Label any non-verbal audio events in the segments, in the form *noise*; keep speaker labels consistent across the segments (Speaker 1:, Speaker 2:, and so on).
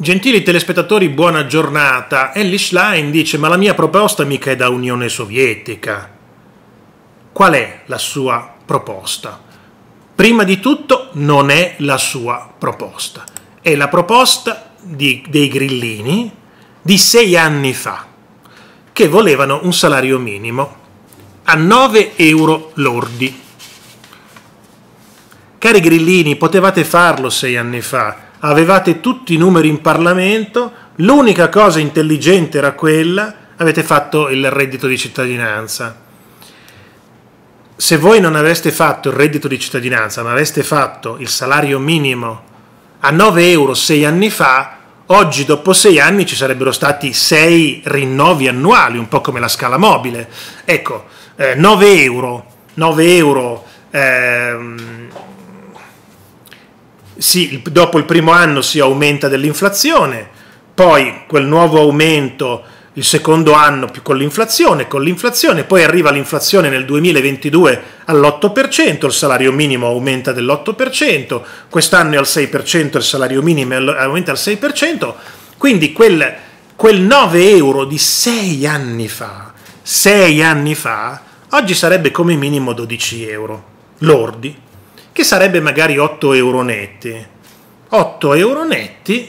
Speaker 1: Gentili telespettatori, buona giornata. Ellie Schlein dice: Ma la mia proposta mica è da Unione Sovietica. Qual è la sua proposta? Prima di tutto, non è la sua proposta, è la proposta di, dei grillini di sei anni fa, che volevano un salario minimo a 9 euro lordi. Cari grillini, potevate farlo sei anni fa avevate tutti i numeri in Parlamento, l'unica cosa intelligente era quella, avete fatto il reddito di cittadinanza. Se voi non aveste fatto il reddito di cittadinanza, ma aveste fatto il salario minimo a 9 euro sei anni fa, oggi dopo sei anni ci sarebbero stati sei rinnovi annuali, un po' come la scala mobile. Ecco, eh, 9 euro, 9 euro ehm, sì, dopo il primo anno si aumenta dell'inflazione, poi quel nuovo aumento il secondo anno più con l'inflazione, con l'inflazione, poi arriva l'inflazione nel 2022 all'8%, il salario minimo aumenta dell'8%, quest'anno è al 6%, il salario minimo aumenta al 6%, quindi quel, quel 9 euro di 6 anni fa, 6 anni fa, oggi sarebbe come minimo 12 euro lordi, che sarebbe magari 8 euro netti. 8 euro netti,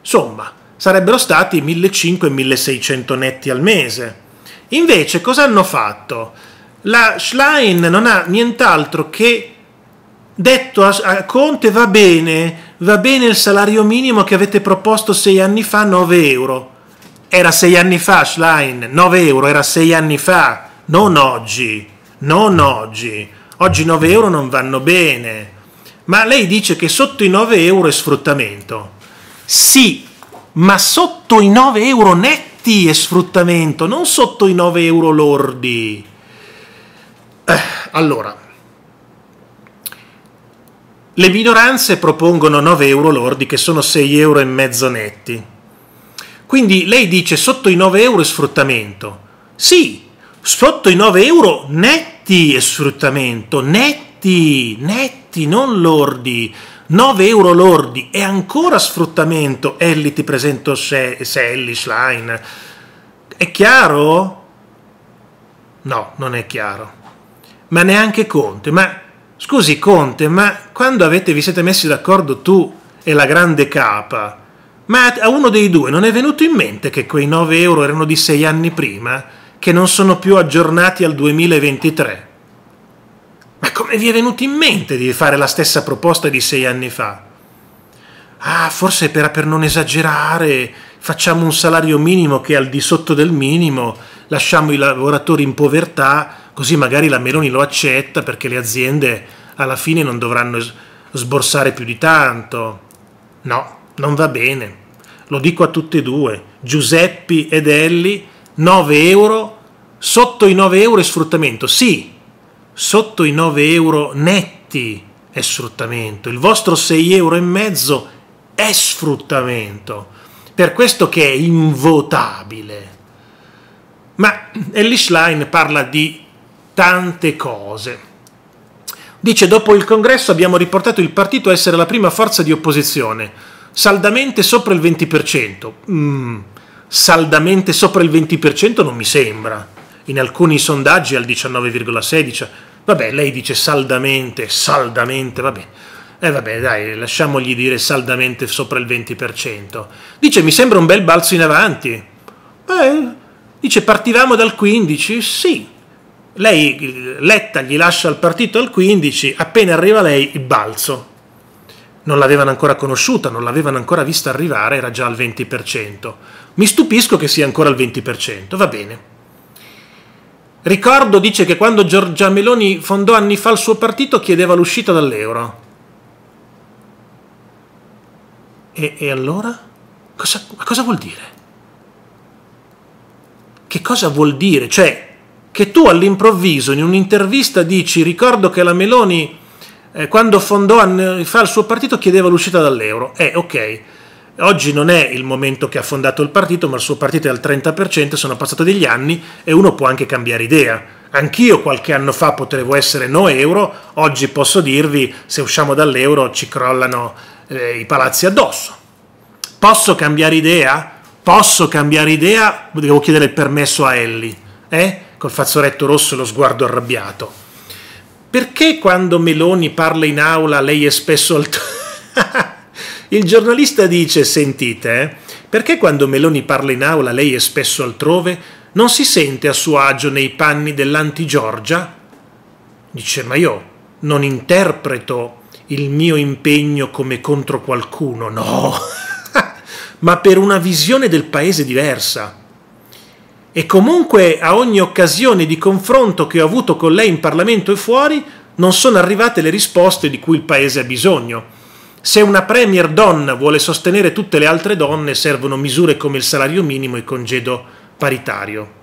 Speaker 1: insomma, sarebbero stati 1500-1600 netti al mese. Invece cosa hanno fatto? La Schlein non ha nient'altro che detto a, Conte va bene, va bene il salario minimo che avete proposto sei anni fa, 9 euro. Era sei anni fa Schlein, 9 euro era sei anni fa, non oggi, non oggi. Oggi 9 euro non vanno bene, ma lei dice che sotto i 9 euro è sfruttamento. Sì, ma sotto i 9 euro netti è sfruttamento, non sotto i 9 euro lordi. Eh, allora, le minoranze propongono 9 euro lordi, che sono 6 euro e mezzo netti. Quindi lei dice sotto i 9 euro è sfruttamento. Sì, sotto i 9 euro netti netti e sfruttamento, netti, netti, non lordi. 9 euro lordi e ancora sfruttamento. Ellie ti presento Sally, se, Schlein. È chiaro? No, non è chiaro. Ma neanche Conte. Ma scusi Conte, ma quando avete, vi siete messi d'accordo tu e la grande capa? Ma a uno dei due non è venuto in mente che quei 9 euro erano di 6 anni prima? che non sono più aggiornati al 2023. Ma come vi è venuto in mente di fare la stessa proposta di sei anni fa? Ah, forse per, per non esagerare, facciamo un salario minimo che è al di sotto del minimo, lasciamo i lavoratori in povertà, così magari la Meloni lo accetta perché le aziende alla fine non dovranno sborsare più di tanto. No, non va bene. Lo dico a tutti e due, Giuseppi ed Ellie 9 euro, sotto i 9 euro è sfruttamento, sì, sotto i 9 euro netti è sfruttamento, il vostro 6 euro e mezzo è sfruttamento, per questo che è invotabile. Ma Elish Line parla di tante cose. Dice, dopo il congresso abbiamo riportato il partito a essere la prima forza di opposizione, saldamente sopra il 20%. Mm saldamente sopra il 20% non mi sembra, in alcuni sondaggi al 19,16, vabbè lei dice saldamente, saldamente, vabbè, e eh vabbè dai, lasciamogli dire saldamente sopra il 20%, dice mi sembra un bel balzo in avanti, Beh, dice partivamo dal 15, sì, lei eh, Letta gli lascia il partito al 15, appena arriva lei il balzo, non l'avevano ancora conosciuta, non l'avevano ancora vista arrivare, era già al 20%. Mi stupisco che sia ancora al 20%, va bene. Ricordo dice che quando Giorgia Meloni fondò anni fa il suo partito chiedeva l'uscita dall'euro. E, e allora? Cosa, cosa vuol dire? Che cosa vuol dire? Cioè, che tu all'improvviso in un'intervista dici ricordo che la Meloni eh, quando fondò anni fa il suo partito chiedeva l'uscita dall'euro. Eh, ok, oggi non è il momento che ha fondato il partito, ma il suo partito è al 30%, sono passati degli anni e uno può anche cambiare idea. Anch'io qualche anno fa potevo essere no euro, oggi posso dirvi se usciamo dall'euro ci crollano eh, i palazzi addosso. Posso cambiare idea? Posso cambiare idea? Devo chiedere il permesso a Ellie, eh? col fazzoletto rosso e lo sguardo arrabbiato perché quando Meloni parla in aula lei è spesso al... *laughs* Il giornalista dice, sentite, eh, perché quando Meloni parla in aula lei è spesso altrove? Non si sente a suo agio nei panni dell'anti-Giorgia? Dice, ma io non interpreto il mio impegno come contro qualcuno, no, *laughs* ma per una visione del paese diversa e comunque a ogni occasione di confronto che ho avuto con lei in Parlamento e fuori non sono arrivate le risposte di cui il Paese ha bisogno. Se una Premier donna vuole sostenere tutte le altre donne servono misure come il salario minimo e congedo paritario.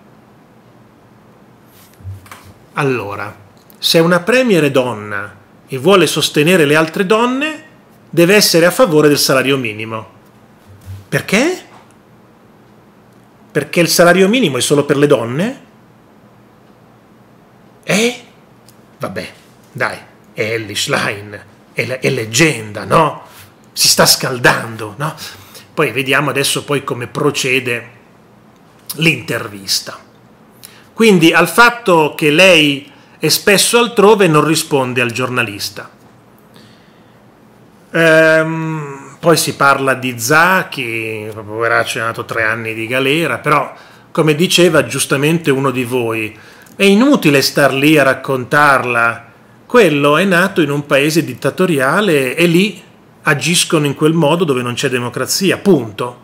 Speaker 1: Allora, se una Premier è donna e vuole sostenere le altre donne, deve essere a favore del salario minimo. Perché? perché il salario minimo è solo per le donne? Eh? Vabbè, dai, è Ellie Schlein, è, le è leggenda, no? Si sta scaldando, no? Poi vediamo adesso poi come procede l'intervista. Quindi al fatto che lei è spesso altrove non risponde al giornalista. Ehm poi si parla di Zacchi, poveraccio è nato tre anni di galera, però come diceva giustamente uno di voi, è inutile star lì a raccontarla. Quello è nato in un paese dittatoriale e lì agiscono in quel modo dove non c'è democrazia, punto.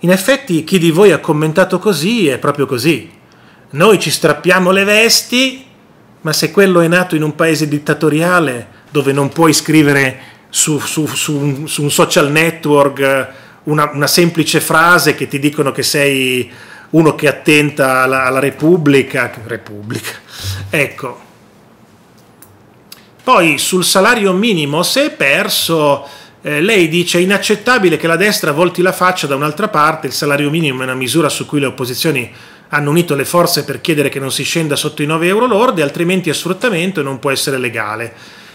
Speaker 1: In effetti chi di voi ha commentato così è proprio così. Noi ci strappiamo le vesti, ma se quello è nato in un paese dittatoriale dove non puoi scrivere su, su, su, su un social network una, una, semplice frase che ti dicono che sei uno che attenta alla, alla Repubblica. Repubblica. Ecco. Poi sul salario minimo, se è perso, eh, lei dice è inaccettabile che la destra volti la faccia da un'altra parte, il salario minimo è una misura su cui le opposizioni hanno unito le forze per chiedere che non si scenda sotto i 9 euro lordi, altrimenti è sfruttamento e non può essere legale.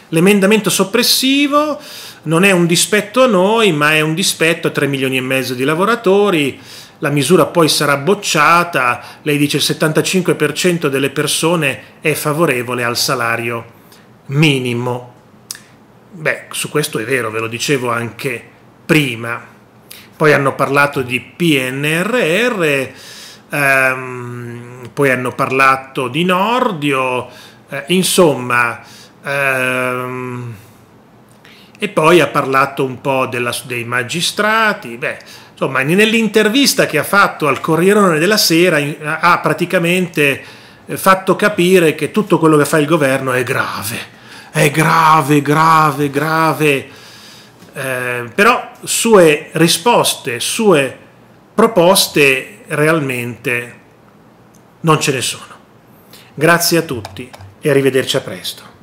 Speaker 1: L'emendamento soppressivo non è un dispetto a noi, ma è un dispetto a 3 milioni e mezzo di lavoratori. La misura poi sarà bocciata, lei dice il 75% delle persone è favorevole al salario minimo. Beh, su questo è vero, ve lo dicevo anche prima. Poi hanno parlato di PNRR, ehm, poi hanno parlato di Nordio, eh, insomma Ehm, e poi ha parlato un po' della, dei magistrati. Beh, insomma, nell'intervista che ha fatto al Corrierone della Sera ha praticamente eh, fatto capire che tutto quello che fa il governo è grave. È grave, grave, grave. Eh, però sue risposte, sue proposte realmente non ce ne sono. Grazie a tutti e arrivederci a presto.